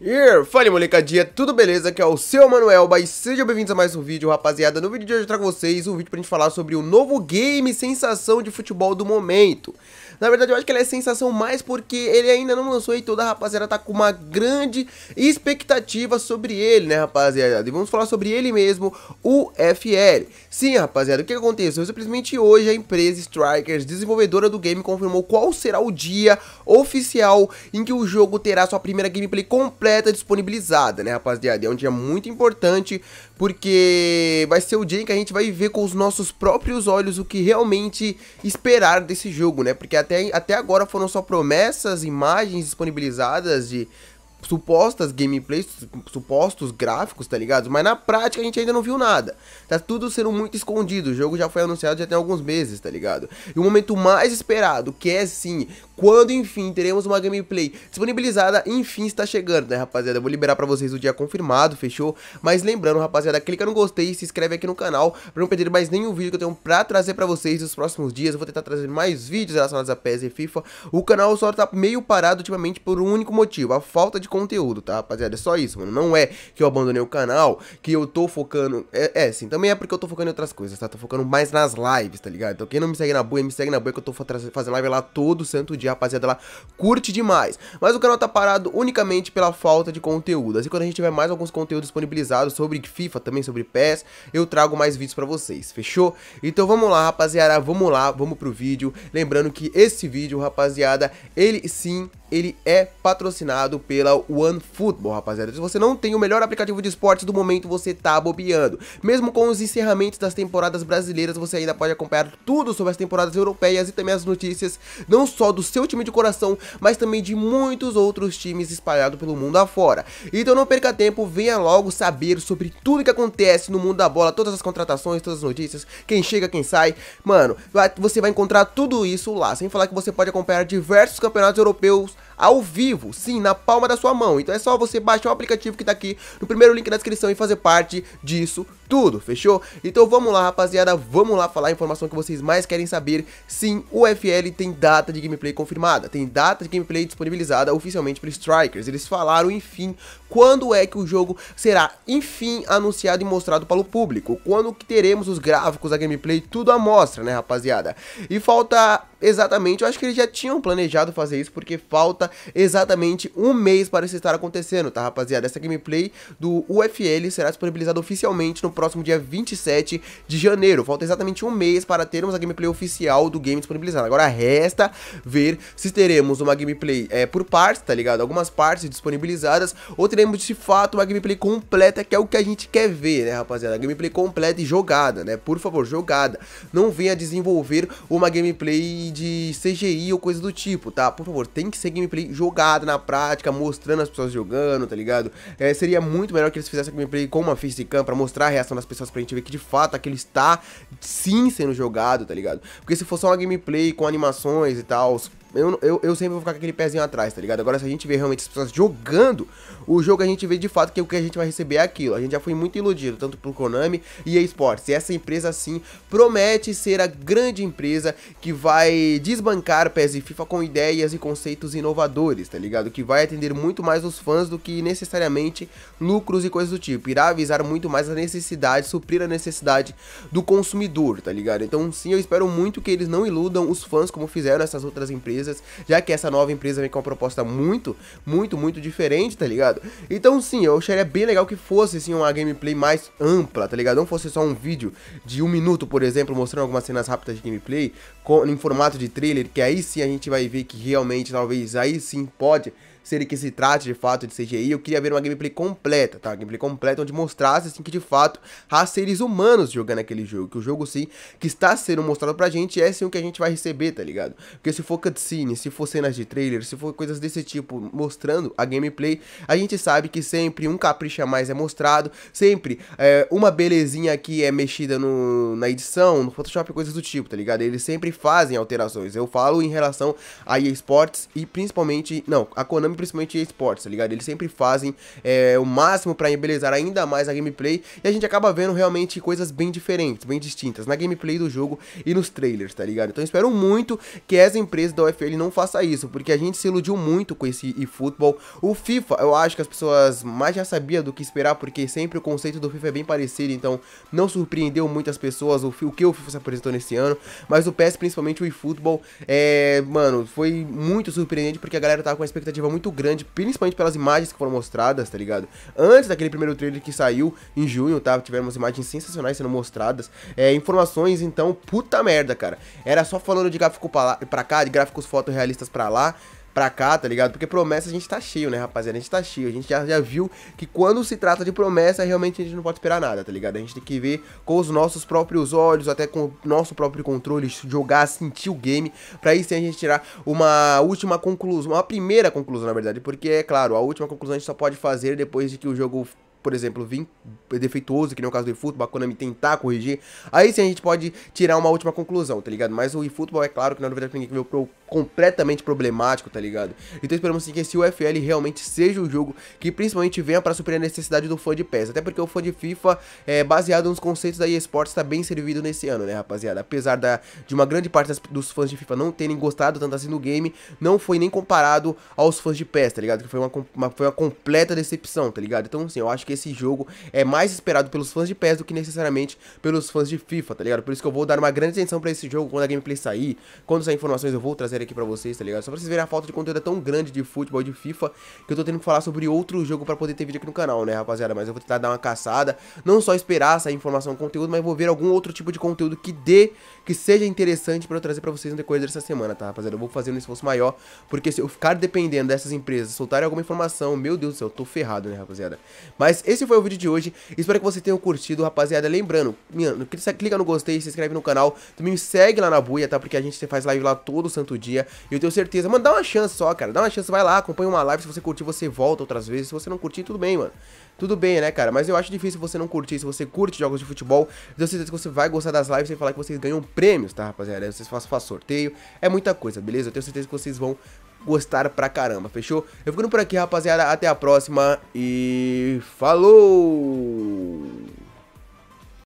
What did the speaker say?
Yeah. Fala molecadinha, tudo beleza? Aqui é o seu Manuel mas sejam bem-vindos a mais um vídeo, rapaziada. No vídeo de hoje eu trago vocês um vídeo pra gente falar sobre o novo game sensação de futebol do momento. Na verdade, eu acho que ela é sensação mais porque ele ainda não lançou e toda a rapaziada tá com uma grande expectativa sobre ele, né, rapaziada? E vamos falar sobre ele mesmo, o FL. Sim, rapaziada, o que aconteceu? Simplesmente hoje a empresa Strikers, desenvolvedora do game, confirmou qual será o dia oficial em que o jogo terá sua primeira gameplay completa disponibilizada, né, rapaziada? É um dia muito importante porque vai ser o dia em que a gente vai ver com os nossos próprios olhos o que realmente esperar desse jogo, né? Porque a até, até agora foram só promessas, imagens disponibilizadas de supostas gameplays, supostos gráficos, tá ligado? Mas na prática a gente ainda não viu nada. Tá tudo sendo muito escondido. O jogo já foi anunciado já tem alguns meses, tá ligado? E o momento mais esperado, que é sim, quando enfim teremos uma gameplay disponibilizada, enfim está chegando, né, rapaziada? Eu vou liberar para vocês o dia confirmado, fechou? Mas lembrando, rapaziada, clica no gostei e se inscreve aqui no canal para não perder mais nenhum vídeo que eu tenho para trazer para vocês nos próximos dias. Eu vou tentar trazer mais vídeos relacionados a PES e FIFA. O canal só tá meio parado ultimamente por um único motivo, a falta de conteúdo, tá, rapaziada? É só isso, mano. Não é que eu abandonei o canal, que eu tô focando. É, é sim, também é porque eu tô focando em outras coisas, tá? Tô focando mais nas lives, tá ligado? Então quem não me segue na buia, me segue na buia que eu tô fazendo live lá todo santo dia, rapaziada. Lá curte demais. Mas o canal tá parado unicamente pela falta de conteúdo. Assim, quando a gente tiver mais alguns conteúdos disponibilizados sobre FIFA, também sobre PES, eu trago mais vídeos pra vocês, fechou? Então vamos lá, rapaziada. Vamos lá, vamos pro vídeo. Lembrando que esse vídeo, rapaziada, ele sim ele é patrocinado pela OneFootball, rapaziada. Se você não tem o melhor aplicativo de esportes do momento, você tá bobeando. Mesmo com os encerramentos das temporadas brasileiras, você ainda pode acompanhar tudo sobre as temporadas europeias e também as notícias, não só do seu time de coração, mas também de muitos outros times espalhados pelo mundo afora. Então não perca tempo, venha logo saber sobre tudo que acontece no mundo da bola, todas as contratações, todas as notícias, quem chega, quem sai. Mano, você vai encontrar tudo isso lá, sem falar que você pode acompanhar diversos campeonatos europeus ao vivo, sim, na palma da sua mão. Então é só você baixar o aplicativo que tá aqui no primeiro link na descrição e fazer parte disso tudo, fechou? Então vamos lá, rapaziada, vamos lá falar a informação que vocês mais querem saber. Sim, o FL tem data de gameplay confirmada, tem data de gameplay disponibilizada oficialmente para Strikers. Eles falaram, enfim, quando é que o jogo será, enfim, anunciado e mostrado para o público. Quando que teremos os gráficos, a gameplay, tudo à mostra, né, rapaziada? E falta exatamente, eu acho que eles já tinham planejado fazer isso, porque falta exatamente um mês para isso estar acontecendo, tá, rapaziada? Essa gameplay do UFL será disponibilizada oficialmente no próximo dia 27 de janeiro. Falta exatamente um mês para termos a gameplay oficial do game disponibilizada. Agora resta ver se teremos uma gameplay é, por partes, tá ligado? Algumas partes disponibilizadas ou teremos de fato uma gameplay completa, que é o que a gente quer ver, né, rapaziada? gameplay completa e jogada, né? Por favor, jogada. Não venha desenvolver uma gameplay de CGI ou coisa do tipo, tá? Por favor, tem que ser gameplay jogada na prática, mostrando as pessoas jogando, tá ligado? É, seria muito melhor que eles fizessem a gameplay com uma facecam para mostrar a reação reação das pessoas pra gente ver que de fato aquele está sim sendo jogado, tá ligado? Porque se for só uma gameplay com animações e tal, eu, eu, eu sempre vou ficar com aquele pezinho atrás, tá ligado? Agora, se a gente vê realmente as pessoas jogando o jogo, a gente vê de fato que o que a gente vai receber é aquilo. A gente já foi muito iludido, tanto por Konami e eSports. E essa empresa, sim, promete ser a grande empresa que vai desbancar PES e FIFA com ideias e conceitos inovadores, tá ligado? Que vai atender muito mais os fãs do que necessariamente lucros e coisas do tipo. Irá avisar muito mais a necessidade, suprir a necessidade do consumidor, tá ligado? Então, sim, eu espero muito que eles não iludam os fãs como fizeram essas outras empresas empresas, já que essa nova empresa vem com uma proposta muito, muito, muito diferente, tá ligado? Então sim, eu acharia bem legal que fosse sim uma gameplay mais ampla, tá ligado? Não fosse só um vídeo de um minuto, por exemplo, mostrando algumas cenas rápidas de gameplay, com, em formato de trailer, que aí sim a gente vai ver que realmente, talvez, aí sim pode se ele que se trate de fato de CGI, eu queria ver uma gameplay completa, tá? Uma gameplay completa onde mostrasse assim que de fato há seres humanos jogando aquele jogo, que o jogo sim que está sendo mostrado pra gente é sim o que a gente vai receber, tá ligado? Porque se for cutscene, se for cenas de trailer, se for coisas desse tipo mostrando a gameplay, a gente sabe que sempre um capricho a mais é mostrado, sempre é, uma belezinha aqui é mexida no, na edição, no Photoshop, coisas do tipo, tá ligado? Eles sempre fazem alterações. Eu falo em relação a esports e principalmente, não, a Konami game, principalmente esportes, tá ligado? Eles sempre fazem é, o máximo para embelezar ainda mais a gameplay e a gente acaba vendo realmente coisas bem diferentes, bem distintas na gameplay do jogo e nos trailers, tá ligado? Então espero muito que essa empresa da UFL não faça isso, porque a gente se iludiu muito com esse eFootball. O FIFA, eu acho que as pessoas mais já sabiam do que esperar, porque sempre o conceito do FIFA é bem parecido, então não surpreendeu muitas pessoas o, o que o FIFA se apresentou nesse ano, mas o PES, principalmente o eFootball, é, mano, foi muito surpreendente porque a galera tava com uma expectativa muito muito grande, principalmente pelas imagens que foram mostradas, tá ligado? Antes daquele primeiro trailer que saiu em junho, tá? Tivemos imagens sensacionais sendo mostradas, é, informações, então, puta merda, cara. Era só falando de gráfico pra, lá, pra cá, de gráficos fotorrealistas pra lá, pra cá, tá ligado? Porque promessa a gente tá cheio, né, rapaziada? A gente tá cheio. A gente já, já viu que quando se trata de promessa, realmente a gente não pode esperar nada, tá ligado? A gente tem que ver com os nossos próprios olhos, até com o nosso próprio controle, jogar, sentir o game, pra isso a gente tirar uma última conclusão, uma primeira conclusão, na verdade, porque, é claro, a última conclusão a gente só pode fazer depois de que o jogo por exemplo, vir defeituoso, que nem o caso do eFootball, a Konami tentar corrigir, aí sim a gente pode tirar uma última conclusão, tá ligado? Mas o eFootball é claro que não é novidade ninguém que veio completamente problemático, tá ligado? Então esperamos sim que esse UFL realmente seja o jogo que principalmente venha para suprir a necessidade do fã de PES, até porque o fã de FIFA, é, baseado nos conceitos da eSports, tá bem servido nesse ano, né, rapaziada? Apesar da, de uma grande parte das, dos fãs de FIFA não terem gostado tanto assim do game, não foi nem comparado aos fãs de PES, tá ligado? Que foi uma, uma, foi uma completa decepção, tá ligado? Então, sim, eu acho que esse jogo é mais esperado pelos fãs de PES do que necessariamente pelos fãs de FIFA, tá ligado? Por isso que eu vou dar uma grande atenção pra esse jogo quando a gameplay sair, quando sair informações eu vou trazer aqui pra vocês, tá ligado? Só pra vocês verem a falta de conteúdo é tão grande de futebol e de FIFA que eu tô tendo que falar sobre outro jogo pra poder ter vídeo aqui no canal, né, rapaziada? Mas eu vou tentar dar uma caçada, não só esperar sair informação e conteúdo, mas vou ver algum outro tipo de conteúdo que dê, que seja interessante pra eu trazer pra vocês no decorrer dessa semana, tá, rapaziada? Eu vou fazer um esforço maior, porque se eu ficar dependendo dessas empresas soltarem alguma informação, meu Deus do céu, eu tô ferrado, né, rapaziada? Mas esse foi o vídeo de hoje. Espero que você tenha curtido, rapaziada. Lembrando, mano, clica no gostei, se inscreve no canal. Também me segue lá na buia, tá? Porque a gente faz live lá todo santo dia. E eu tenho certeza. Mano, dá uma chance só, cara. Dá uma chance, vai lá, acompanha uma live. Se você curtir, você volta outras vezes. Se você não curtir, tudo bem, mano. Tudo bem, né, cara? Mas eu acho difícil você não curtir. Se você curte jogos de futebol, eu tenho certeza que você vai gostar das lives sem falar que vocês ganham prêmios, tá, rapaziada? Vocês fazem, fazem sorteio. É muita coisa, beleza? Eu tenho certeza que vocês vão Gostar pra caramba, fechou? Eu ficando por aqui, rapaziada. Até a próxima e falou!